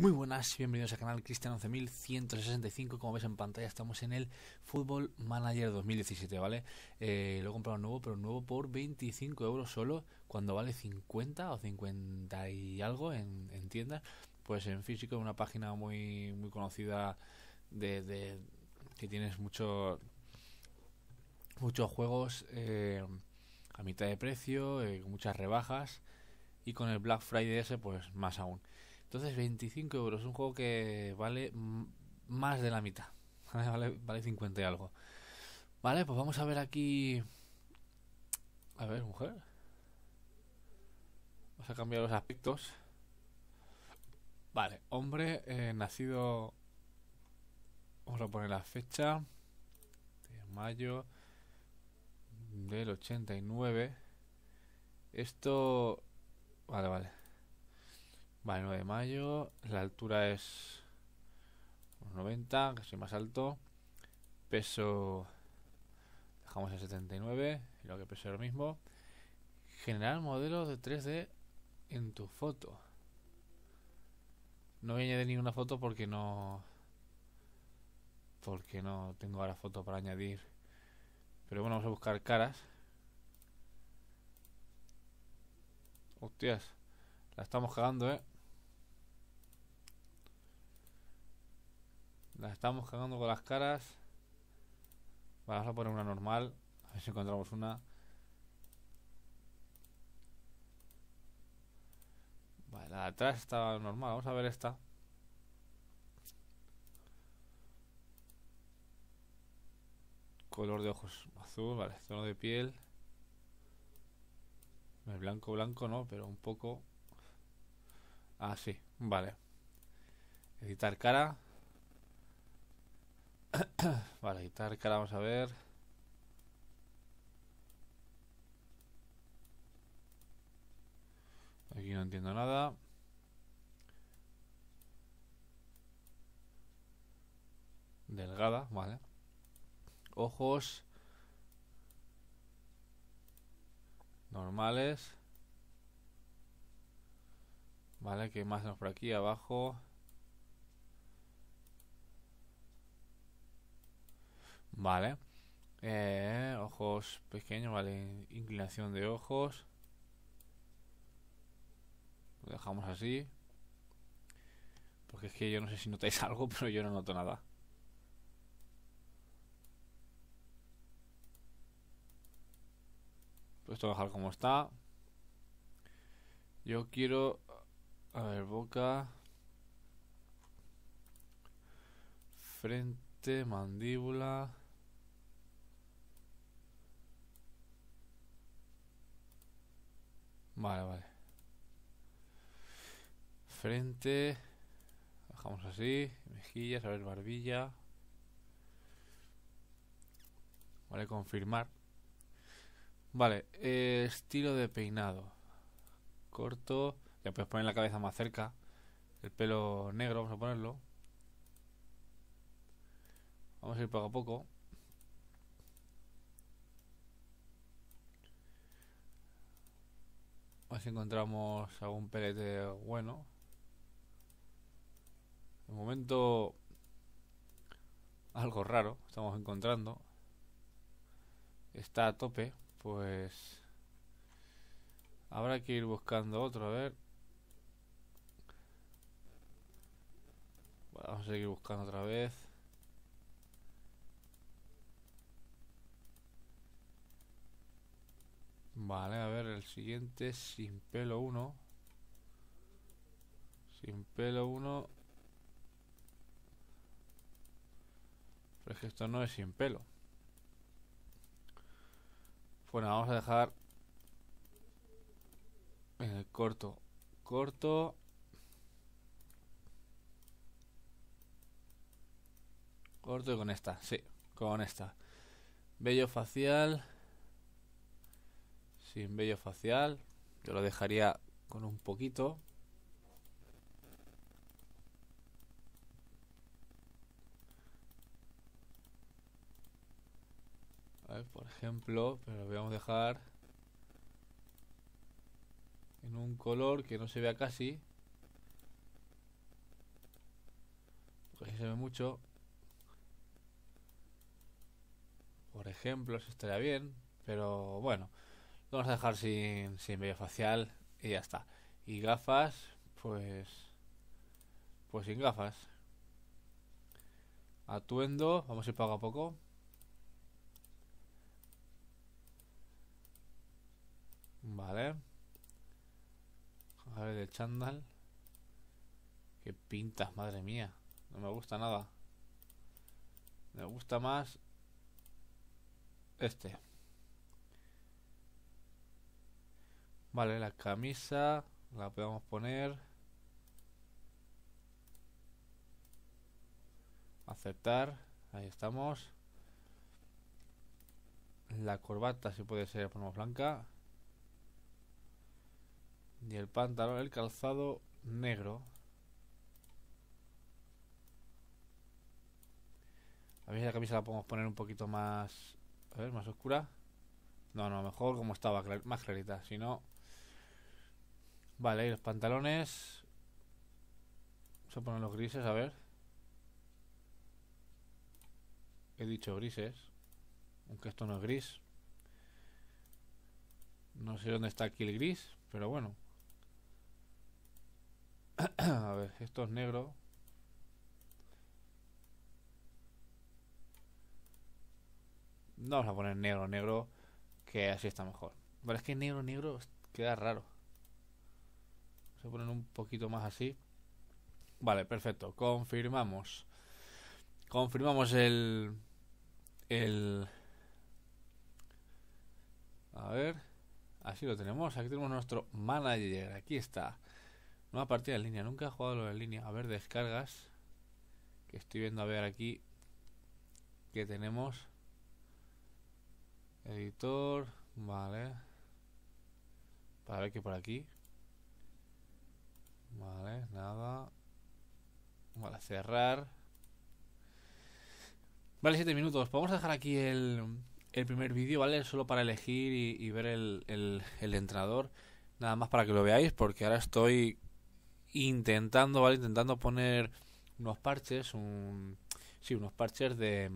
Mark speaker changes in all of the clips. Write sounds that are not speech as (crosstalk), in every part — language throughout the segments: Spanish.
Speaker 1: Muy buenas, bienvenidos al canal Cristian 11165. Como ves en pantalla, estamos en el Football Manager 2017, ¿vale? Eh, lo he comprado nuevo, pero nuevo por 25 euros solo, cuando vale 50 o 50 y algo en, tiendas. Pues en físico, en una página muy, muy conocida de, que tienes muchos muchos juegos eh, a mitad de precio, eh, muchas rebajas y con el Black Friday ese, pues más aún. Entonces 25 euros, un juego que vale más de la mitad. (laughs) Vale, vale 50 y algo. Vale, pues vamos a ver aquí... A ver, mujer. Vamos a cambiar los aspectos. Vale, hombre, eh, nacido... Vamos a poner la fecha. De mayo del 89. Esto... Vale, vale. 9 de mayo. La altura es 90, que soy más alto. Peso dejamos el 79, y lo que peso lo mismo. Generar modelos de 3D en tu foto. No voy a añadir ninguna foto porque no porque no tengo ahora foto para añadir. Pero bueno, vamos a buscar caras. Hostias, la estamos cagando, eh. La estamos cagando con las caras. Vamos a poner una normal. A ver si encontramos una. Vale, la de atrás estaba normal. Vamos a ver esta. Color de ojos azul, vale, tono de piel. El blanco, blanco no, pero un poco. Así, ah, vale. Editar cara. (coughs) vale, quitar cara, vamos a ver. Aquí no entiendo nada. Delgada, vale. Ojos. Normales. Vale, Que más nos por aquí? Abajo. Vale. Eh, ojos pequeños, vale. Inclinación de ojos. Lo dejamos así. Porque es que yo no sé si notáis (laughs) algo, pero yo no noto nada. Pues esto a dejar como está. Yo quiero... A ver, boca... Frente, mandíbula... Vale, vale. Frente. Bajamos así. Mejillas, a ver, barbilla. Vale, confirmar. Vale, eh, estilo de peinado. Corto. Ya puedes poner la cabeza más cerca. El pelo negro, vamos a ponerlo. Vamos a ir poco a poco. ver si encontramos algún pelete bueno. De momento, algo raro estamos encontrando. Está a tope, pues habrá que ir buscando otro, a ver. Vamos a seguir buscando otra vez. Vale, a ver, el siguiente sin pelo 1. Sin pelo 1. Pero es que esto no es sin pelo. Bueno, vamos a dejar el corto. Corto. Corto y con esta, sí, con esta. Bello facial sin vello facial. Yo lo dejaría con un poquito. por ejemplo, pero lo vamos a dejar en un color que no se vea casi. Porque se ve mucho. Por ejemplo, eso estaría bien. Pero bueno lo vamos a dejar sin, sin medio facial y ya está. Y gafas, pues. Pues sin gafas. Atuendo, vamos a ir poco a poco. Vale. A ver, el chándal. Qué pintas, madre mía. No me gusta nada. Me gusta más este. Vale, la camisa la podemos poner. Aceptar. Ahí estamos. La corbata, si puede ser, ponemos blanca. Y el pantalón, el calzado negro. A ver si la camisa la podemos poner un poquito más... A ver, más oscura. No, no, mejor como estaba, más clarita. Si no, Vale, y los pantalones. Vamos a poner los grises, a ver. He dicho grises. Aunque esto no es gris. No sé dónde está aquí el gris, pero bueno. (clears throat) a ver, esto es negro. No vamos a poner negro, negro, que así está mejor. Pero es que negro, negro queda raro. Se ponen un poquito más así. Vale, perfecto. Confirmamos. Confirmamos el... El... A ver. Así lo tenemos. Aquí tenemos nuestro manager. Aquí está. Nueva partida en línea. Nunca he jugado en línea. A ver, descargas. Que estoy viendo a ver aquí. Que tenemos. Editor. Vale. Para ver que por aquí. Vale, nada. Vale, cerrar. Vale, 7 minutos. Vamos a dejar aquí el, el primer vídeo, ¿vale? Solo para elegir y, ver el, el, el entrenador. Nada más para que lo veáis, porque ahora estoy intentando, ¿vale? Intentando poner unos parches, un... Sí, unos parches de...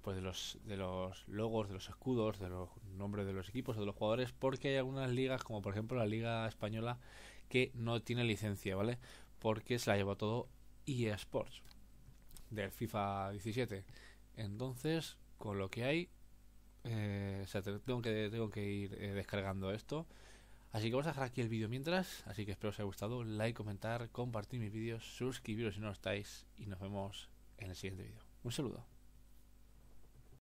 Speaker 1: Pues de los, de los logos, de los escudos, de los nombres de los equipos o de los jugadores, porque hay algunas ligas, como por ejemplo la Liga Española, que no tiene licencia, ¿vale? Porque se la lleva todo EA Sports del FIFA 17. Entonces, con lo que hay, eh, tengo que, tengo que ir eh, descargando esto. Así que vamos a dejar aquí el vídeo mientras. Así que espero os haya gustado. Like, comentar, compartir mis vídeos, suscribiros si no estáis. Y nos vemos en el siguiente vídeo. Un saludo.